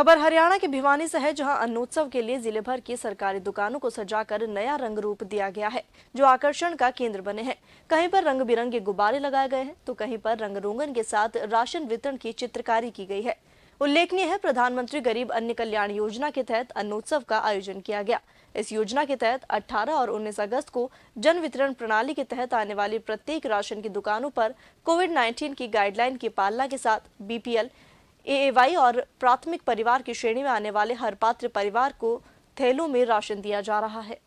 खबर हरियाणा के भिवानी से है जहां अन्नोत्सव के लिए जिले भर की सरकारी दुकानों को सजाकर नया रंग रूप दिया गया है जो आकर्षण का केंद्र बने हैं कहीं पर रंग बिरंगे गुब्बारे लगाए गए हैं तो कहीं पर रंग रोगन के साथ राशन वितरण की चित्रकारी की गई है उल्लेखनीय है प्रधानमंत्री गरीब अन्य कल्याण योजना के तहत अन्नोत्सव का आयोजन किया गया इस योजना के तहत 18 और 19 अगस्त को जन वितरण प्रणाली के तहत आने वाली प्रत्येक राशन की दुकानों पर कोविड 19 की गाइडलाइन की पालना के साथ बीपीएल एएवाई और प्राथमिक परिवार की श्रेणी में आने वाले हर पात्र परिवार को थैलों में राशन दिया जा रहा है